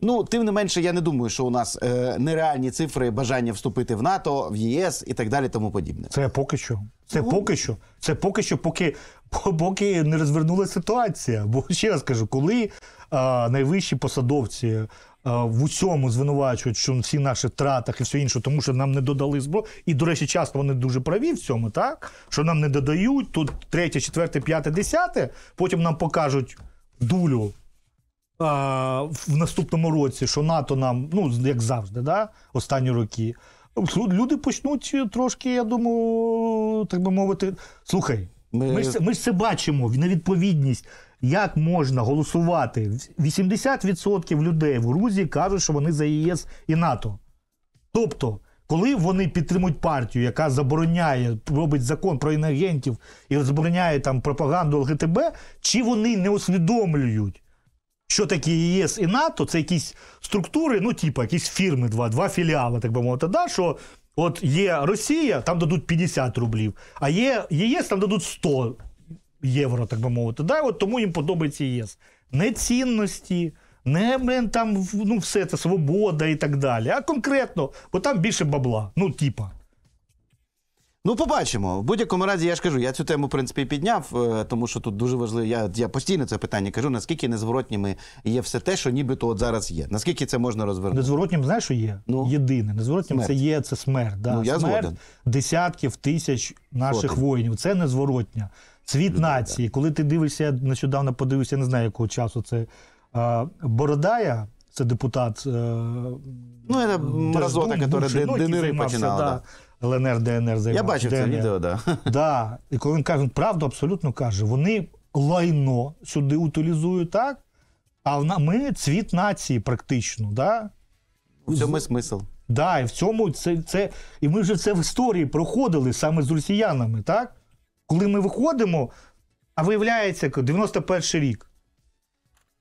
Ну, тим не менше, я не думаю, що у нас е, нереальні цифри бажання вступити в НАТО, в ЄС і так далі, тому подібне. Це поки що. Це ну, поки що. Це поки що, поки поки не розвернула ситуація. Бо ще раз кажу, коли а, е, найвищі посадовці е, в усьому звинувачують, що всі наші тратах і все інше, тому що нам не додали зброю. І, до речі, часто вони дуже праві в цьому, так що нам не додають тут третє, четверте, п'яте, десяте. Потім нам покажуть дулю в наступному році, що НАТО нам, ну як завжди, да, останні роки. Люди почнуть трошки, я думаю, так би мовити, слухай, ми, ми ж це бачимо ж це невідповідність. Як можна голосувати? 80% людей в Грузії кажуть, що вони за ЄС і НАТО. Тобто, коли вони підтримують партію, яка забороняє, робить закон про інагентів і забороняє там пропаганду ЛГТБ, чи вони не усвідомлюють? що такі ЄС і НАТО, це якісь структури, ну, типу, якісь фірми, два два філіали, так би мовити, да, що от є Росія, там дадуть 50 рублів, а є ЄС, там дадуть 100 євро, так би мовити. Да, от Тому їм подобається ЄС. Не цінності. Не там ну все це свобода і так далі. А конкретно, бо там більше бабла. Ну, типа. Ну, побачимо. В будь-якому разі я ж кажу, я цю тему в принципі підняв, е, тому що тут дуже важливо. Я я постійно це питання кажу, наскільки незворотніми є все те, що нібито от зараз є. Наскільки це можна розвернути? Незворотнім, знаєш, що є? Ну, Єдине. Незворотнім смерть. це є це смерть. Да. Ну, я смерть згоден. десятків тисяч наших Сотень. воїнів. Це незворотня. Цвіт нації. Коли ти дивишся, нещодавно подивився, не знаю якого часу це а, Бородая. Це депутат. Е, ну, це Мразота, ну, який Денери починала. Да. ЛНР, ДНР займався. Я бачив це відео, да. Да. І коли він каже, правду абсолютно каже, вони лайно сюди утилізують, так? А вна- ми цвіт нації практично, да? В цьому смисл. Да, і в цьому це, це. І ми вже це в історії проходили саме з росіянами, так? Коли ми виходимо, а виявляється, 91 рік.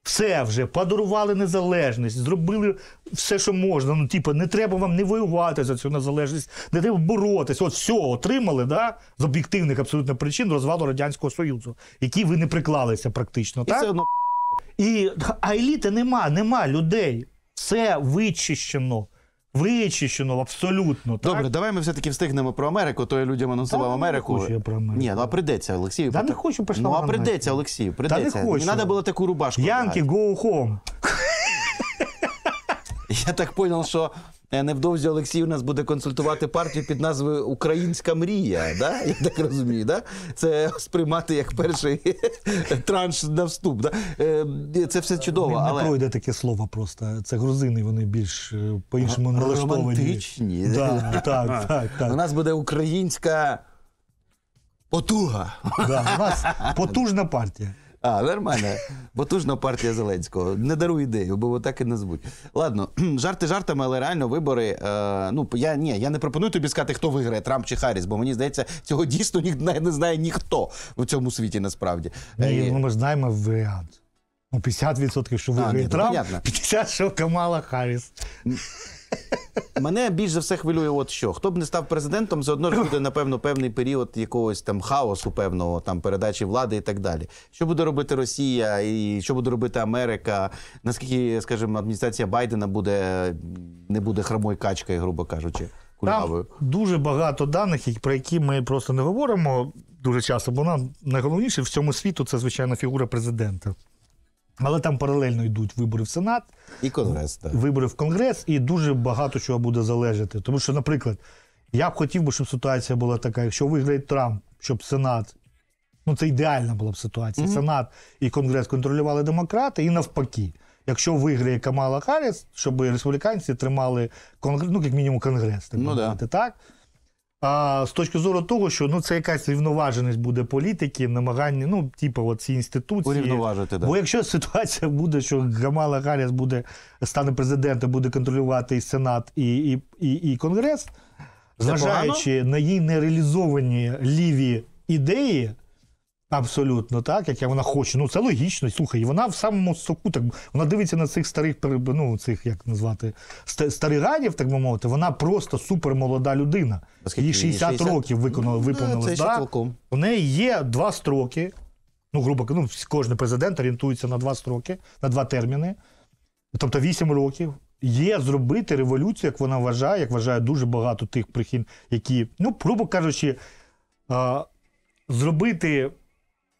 Все вже подарували незалежність, зробили все, що можна. Ну, типу, не треба вам не воювати за цю незалежність, не треба боротися. От все отримали да, з об'єктивних абсолютно причин розвалу Радянського Союзу, які ви не приклалися практично. І так? Все одно... І а еліти нема, нема людей. Все вичищено вичищено абсолютно. так? Добре, давай ми все-таки встигнемо про Америку, то я людям анонсував Та, Америку. Не хочу я про Америку. Ні, ну а придеться, Олексію. Та не хочу Ну, а придеться, Олексію, придеться. Та не хочу. треба було таку рубашку. Янки, go home. Я так зрозумів, що Е, невдовзі Олексій у нас буде консультувати партію під назвою Українська мрія. Да? Я так розумію, да? це сприймати як перший транш на вступ. Да? Е, це все чудово. Не, але... пройде таке слово просто. Це грузини, вони більш е, по-іншому налаштовані. Романтичні. Да, так, так, так. У нас буде українська. Потуга. Да, у нас потужна партія. А, нормально. Потужна партія Зеленського. Не дару ідею, бо так і назвуть. Ладно, жарти жартами, але реально вибори. Е, ну я ні, я не пропоную тобі сказати, хто виграє Трамп чи Харріс, бо мені здається, цього дійсно ні, не знає ніхто в цьому світі насправді. Ні, е, ну Ми ж знаємо варіант. Ну, 50% що виграє а, ні, ну, Трамп, 50% що Камала Харріс. Мене більш за все хвилює, от що хто б не став президентом, все одно ж буде, напевно, певний період якогось там хаосу, певного там передачі влади і так далі. Що буде робити Росія, і що буде робити Америка? Наскільки, скажімо, адміністрація Байдена буде не буде хромою качкою, грубо кажучи, кулявою? Там дуже багато даних, про які ми просто не говоримо дуже часто, бо нам найголовніше в цьому світу це звичайно, фігура президента. Але там паралельно йдуть вибори в Сенат і Конгрес, так. вибори в Конгрес, і дуже багато чого буде залежати. Тому що, наприклад, я б хотів би, щоб ситуація була така, якщо виграє Трамп, щоб Сенат. Ну, це ідеальна була б ситуація. Mm-hmm. Сенат і Конгрес контролювали демократи, і навпаки, якщо виграє Камала Харріс, щоб республіканці тримали конгрес, ну як мінімум конгрес, так ну, да. так. А з точки зору того, що ну це якась рівноваженість буде політики, намагання, ну типу, ці інституції урівноважити. Да. Бо якщо ситуація буде, що Гамала Гарріс буде стане президентом, буде контролювати і сенат і і, і, і конгрес, зважаючи на її нереалізовані ліві ідеї, Абсолютно так, як вона хоче. Ну це логічно. Слухай, і вона в самому соку, так вона дивиться на цих старих ну, цих як назвати старих стариганів, так би мовити. Вона просто супермолода людина. Їй 60, 60 років виконали ну, виповнила да. У неї є два строки. Ну, грубо ну, кожен президент орієнтується на два строки, на два терміни, тобто вісім років. Є зробити революцію, як вона вважає, як вважає дуже багато тих прихід, які, ну, грубо кажучи, зробити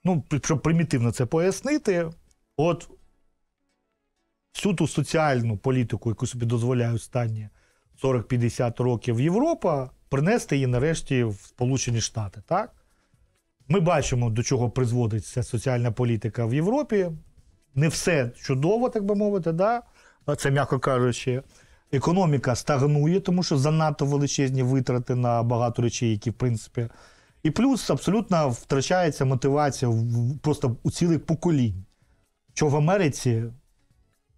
ну, щоб примітивно це пояснити, от всю ту соціальну політику, яку собі дозволяє останні 40-50 років Європа, принести її нарешті в Сполучені Штати. так? Ми бачимо, до чого призводить ця соціальна політика в Європі. Не все чудово, так би мовити, да? це м'яко кажучи. Економіка стагнує, тому що занадто величезні витрати на багато речей, які, в принципі, і плюс абсолютно втрачається мотивація просто у цілих поколінь, що в Америці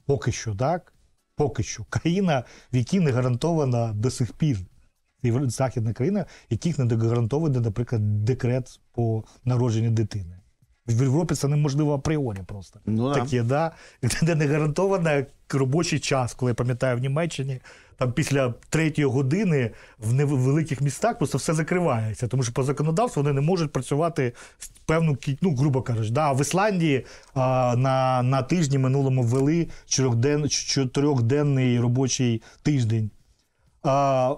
поки що, так? Поки що країна, в якій не гарантована до сих пір західна країна, яких не гарантований, наприклад, декрет по народженню дитини. В Європі це неможливо апріорі просто. Ну, Такі, да. Де не гарантований робочий час, коли я пам'ятаю в Німеччині, там після третьої години в невеликих містах просто все закривається, тому що по законодавству вони не можуть працювати в певну ну, грубо кажучи. Да, В Ісландії а, на на тижні минулому ввели чотирьохденний робочий тиждень. А,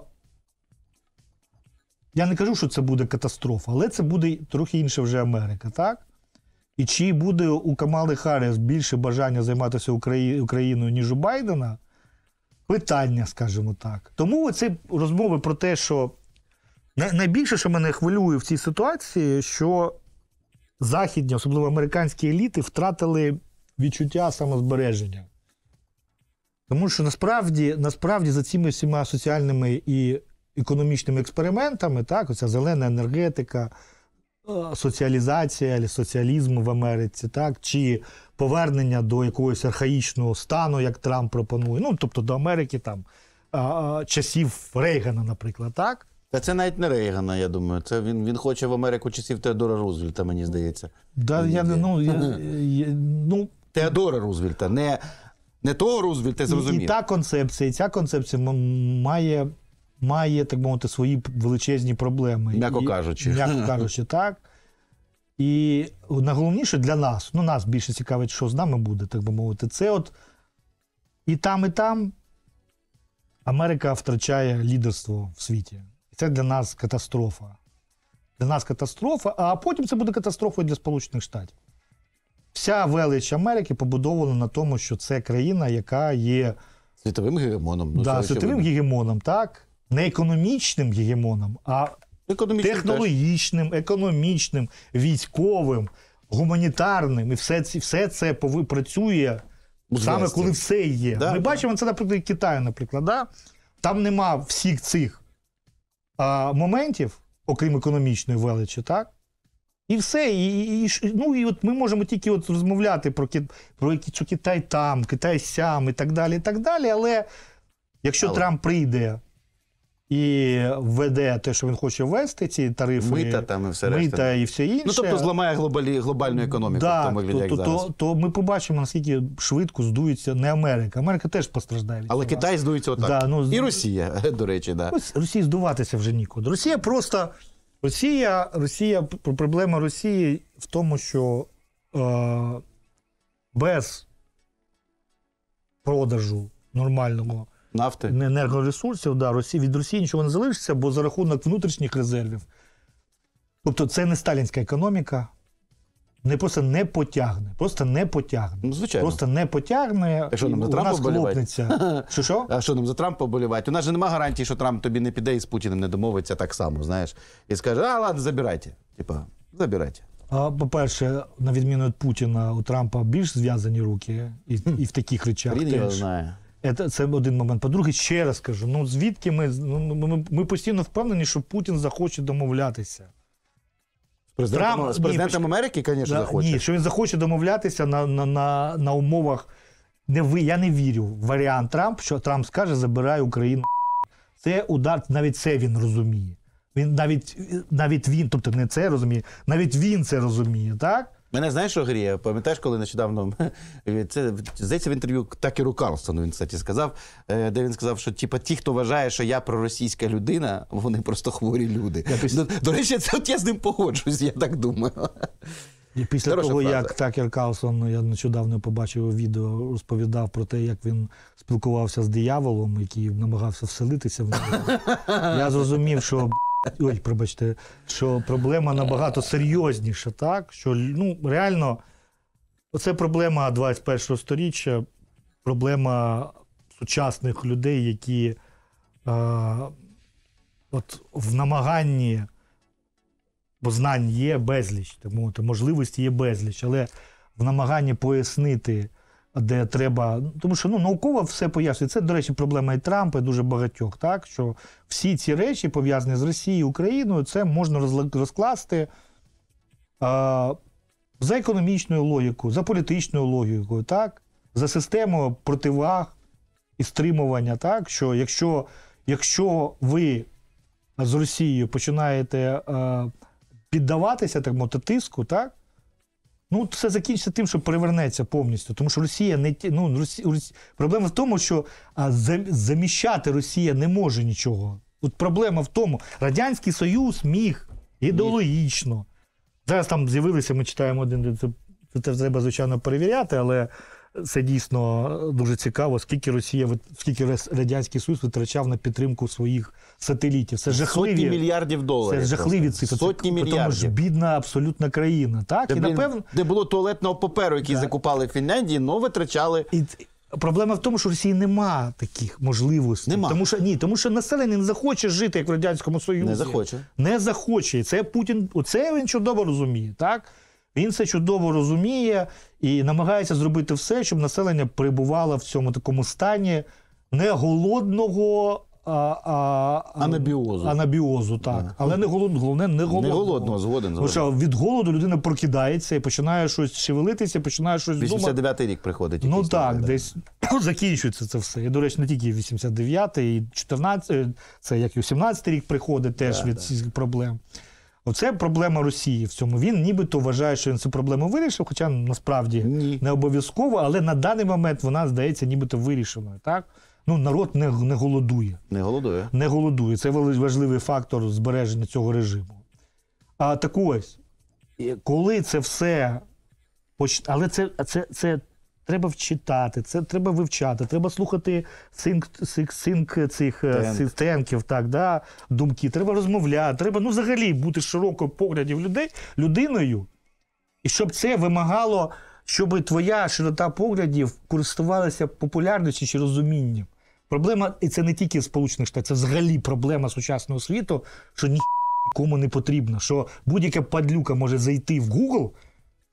я не кажу, що це буде катастрофа, але це буде трохи інша вже Америка, так? І чи буде у Камали Харріс більше бажання займатися Украї... Україною, ніж у Байдена? Питання, скажімо так. Тому ці розмови про те, що найбільше, що мене хвилює в цій ситуації, що західні, особливо американські еліти, втратили відчуття самозбереження. Тому що насправді насправді за цими всіма соціальними і економічними експериментами, так, оця зелена енергетика. Е, соціалізація, соціалізм в Америці, так чи повернення до якогось архаїчного стану, як Трамп пропонує, ну тобто до Америки там часів Рейгана, наприклад, так. Та це навіть не Рейгана, я думаю. Це він він хоче в Америку часів Теодора Рузвельта, мені здається. Да, я, ну, я, я, ну, Теодора Рузвельта, не не того Рузвельта, зрозумів. І та концепція, і ця концепція має має, так мовити, свої величезні проблеми. М'яко кажучи. М'яко кажучи, так. І найголовніше для нас, ну нас більше цікавить, що з нами буде, так би мовити, це от і там, і там Америка втрачає лідерство в світі. це для нас катастрофа. Для нас катастрофа, а потім це буде катастрофою для Сполучених Штатів. Вся велич Америки побудована на тому, що це країна, яка є світовим гегемоном. Ну, да, світовим гегемоном, так не економічним гегемоном, а економічним технологічним, теж. економічним, військовим, гуманітарним. І все все це працює саме коли все є. Да, Ми да. бачимо це, наприклад, Китаю, наприклад. Да? Там нема всіх цих а, моментів, окрім економічної величі, так? І все. І, і, ну, і от Ми можемо тільки от розмовляти про Кит... про Китай там, Китай сям і так далі. і так далі. Але якщо але... Трамп прийде і веде те, що він хоче ввести, ці тарифи мита там і все решта. і все ну, інше. Ну тобто зламає глобалі глобальну економіку. Да, в тому вигляді, то, як то, зараз. то, то ми побачимо наскільки швидко здується не Америка. Америка теж постраждає. від Але цього. Китай здується отак. Да, ну, і Росія. До речі, да Ось Росії здуватися вже нікуди. Росія просто Росія, Росія проблема Росії в тому, що е, без продажу нормального нафти енергоресурсів да, Росії, від Росії нічого не залишиться, бо за рахунок внутрішніх резервів. Тобто це не сталінська економіка, не просто не потягне. Просто не потягне. Ну, звичайно. Просто не потягне. А що нам за Трампа болівати? Що, що? А що нам за Трампа болівати? У нас же немає гарантії, що Трамп тобі не піде і з Путіним не домовиться так само, знаєш. І скаже, а ладно, забирайте. Типа, забирайте. А, По-перше, на відміну від Путіна, у Трампа більш зв'язані руки і і в таких речах. Він його знає. Це, це один момент. По-друге, ще раз кажу: ну звідки ми ну, ну ми, ми постійно впевнені, що Путін захоче домовлятися. Президентом, Трамп, з президентом ні, Америки, звісно, да, захоче. Ні, що він захоче домовлятися на на, на, на умовах. Не ви, Я не вірю в варіант Трамп, що Трамп скаже, забирай Україну. Це удар, навіть це він розуміє. Він навіть навіть він, тобто не це розуміє, навіть він це розуміє, так? Мене знаєш, що гріє? Пам'ятаєш, коли нещодавно це здається в інтерв'ю Такеру Карлсону він кстати, сказав, е, де він сказав, що типа ті, хто вважає, що я проросійська людина, вони просто хворі люди. Після... Ну, до речі, це от я з ним погоджуюсь, я так думаю. І після Хороша того, правда. як Такер Карлсон, ну, я нещодавно побачив відео, розповідав про те, як він спілкувався з дияволом, який намагався вселитися в нього. Я зрозумів, що Ой, пробачте, що проблема набагато серйозніша, так? Що ну, реально, це проблема 21-го сторіччя, проблема сучасних людей, які е, от в намаганні, бо знань є безліч, тому можливості є безліч, але в намаганні пояснити де треба, тому що ну науково все пояснює. Це, до речі, проблема і Трампа, і дуже багатьох, так що всі ці речі пов'язані з Росією і Україною, це можна розкласти а, за економічною логікою, за політичною логікою, так, за системою противаг і стримування, так що якщо якщо ви з Росією починаєте а, піддаватися такому тиску, так Ну, це закінчиться тим, що перевернеться повністю. Тому що Росія не ну, Росі... Проблема в тому, що а, заміщати Росія не може нічого. От проблема в тому, Радянський Союз міг ідеологічно. Зараз там з'явилися, ми читаємо один. Це, це треба, звичайно, перевіряти, але це дійсно е, дуже цікаво, скільки Росія скільки радянський союз витрачав на підтримку своїх сателітів. Це жахливі сотні мільярдів доларів. Це жахливі цифри. Сотні мільярдів. Тому ж бідна абсолютна країна. Так де, і напевно, де було туалетного паперу, який да. закупали в Фінляндії, але витрачали і. Проблема в тому, що Росії нема таких можливостей, нема. тому що ні, тому що населення не захоче жити як в радянському союзі. Не захоче, не захоче. це Путін. Оце він чудово розуміє, так. Він це чудово розуміє і намагається зробити все, щоб населення перебувало в цьому такому стані не голодного. А, а, Анабіозу. Анабіозу, так. Yeah. Але не голод, головне, не голодного. Не голодного, згоден. згоден. Що від голоду людина прокидається і починає щось шевелитися, починає щось 89-й рік приходить. Ну так, день. десь закінчується це все. І, до речі, не тільки 89-й, і 14, е, це як і 17-й рік приходить теж yeah, від yeah. цих проблем. Оце проблема Росії в цьому. Він нібито вважає, що він цю проблему вирішив, хоча насправді Ні. не обов'язково, але на даний момент вона здається, нібито вирішеною. Так ну народ не не голодує. Не голодує. Не голодує. Це важливий фактор збереження цього режиму. А так ось коли це все але це, це, це Треба вчитати, це треба вивчати, треба слухати синк, синк, синк цих е, Тенк. тенків, так, да, думки, треба розмовляти, треба ну, взагалі бути широкою поглядів людей, людиною. І щоб це вимагало, щоб твоя широта поглядів користувалася популярністю чи розумінням. Проблема, і це не тільки Сполучених Штатів, це взагалі проблема сучасного світу, що нікому не потрібно, що будь-яка падлюка може зайти в Google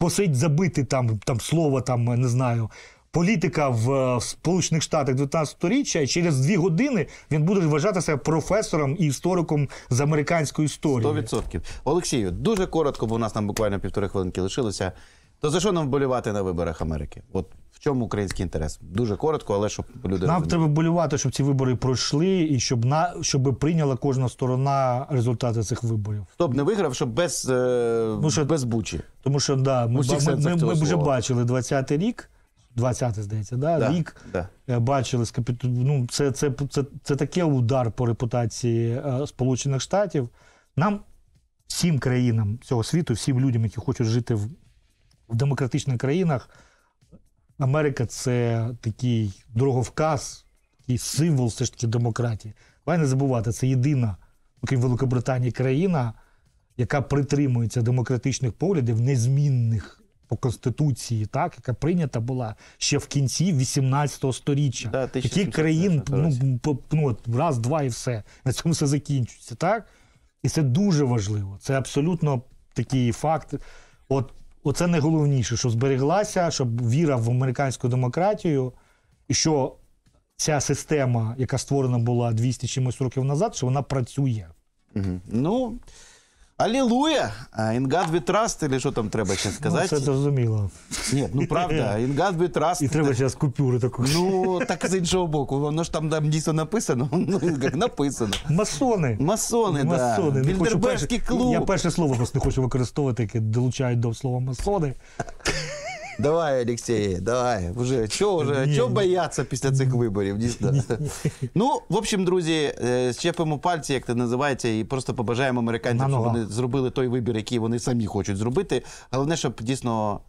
посидь забити там там слово, там не знаю. Політика в, е, в Сполучених Штатах 19 річчя і через дві години він буде вважатися професором і істориком з американської історії. 100%. Олексію, дуже коротко, бо у нас там буквально півтори хвилинки лишилося. То за що нам вболівати на виборах Америки? От в чому український інтерес? Дуже коротко, але щоб люди нам треба болювати, щоб ці вибори пройшли, і щоб на щоб прийняла кожна сторона результати цих виборів. Хто б не виграв, щоб без е, ну, що, без бучі, тому що да, ми ми, ми, ми вже бачили 20-й рік. 20-й, здається, да? да рік да. Е, бачили ну, це, це це, це, таке удар по репутації е, Сполучених Штатів. Нам всім країнам цього світу, всім людям, які хочуть жити в, в демократичних країнах. Америка це такий дороговказ, такий символ все ж таки демократії. Вай не забувати, це єдина, окрім Великобританії, країна, яка притримується демократичних поглядів, незмінних по конституції, так яка прийнята була ще в кінці 18-го сторіччя. Да, Такі країн ну, ну, раз, два і все. На цьому все закінчується, так? І це дуже важливо. Це абсолютно такий факт. От Оце найголовніше, що збереглася, щоб віра в американську демократію, і що ця система, яка створена була 200 чимось років назад, що вона працює. Угу. Ну. Алілуя! Інгад Вітраст, чи що там треба ще сказати? Ну, Це зрозуміло. Ні, ну правда, Інгад Вітраст. І треба зараз купюри таку. Ну, так з іншого боку, воно ж там там дійсно написано. Ну, як написано. Масони. Масони, так. масони. Да. Не клуб. Я перше слово просто не хочу використовувати, яке долучають до слова масони. Давай, Алексей, давай. Вже чого вже чого бояться після цих виборів? Дійсно. Ну, в общем, друзі, щепимо э, пальці, як це називається, і просто побажаємо американцям, щоб вони зробили той вибір, який вони самі хочуть зробити. Головне, щоб дійсно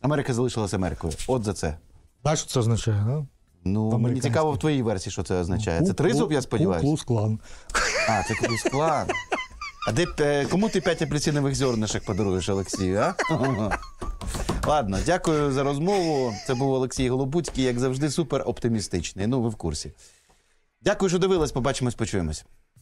Америка залишилася Америкою. От за це. Знаєш, що це означає? Да? Ну, мені цікаво в твоїй версії, що це означає. Це тризуб, я сподіваюся. Клус клан. А, це клус клан. А де е, кому ти п'ять апельсинових зернишок подаруєш, Олексію? а? Ладно, дякую за розмову. Це був Олексій Голобуцький, як завжди, супер оптимістичний. Ну, ви в курсі. Дякую, що дивились. Побачимось, почуємось.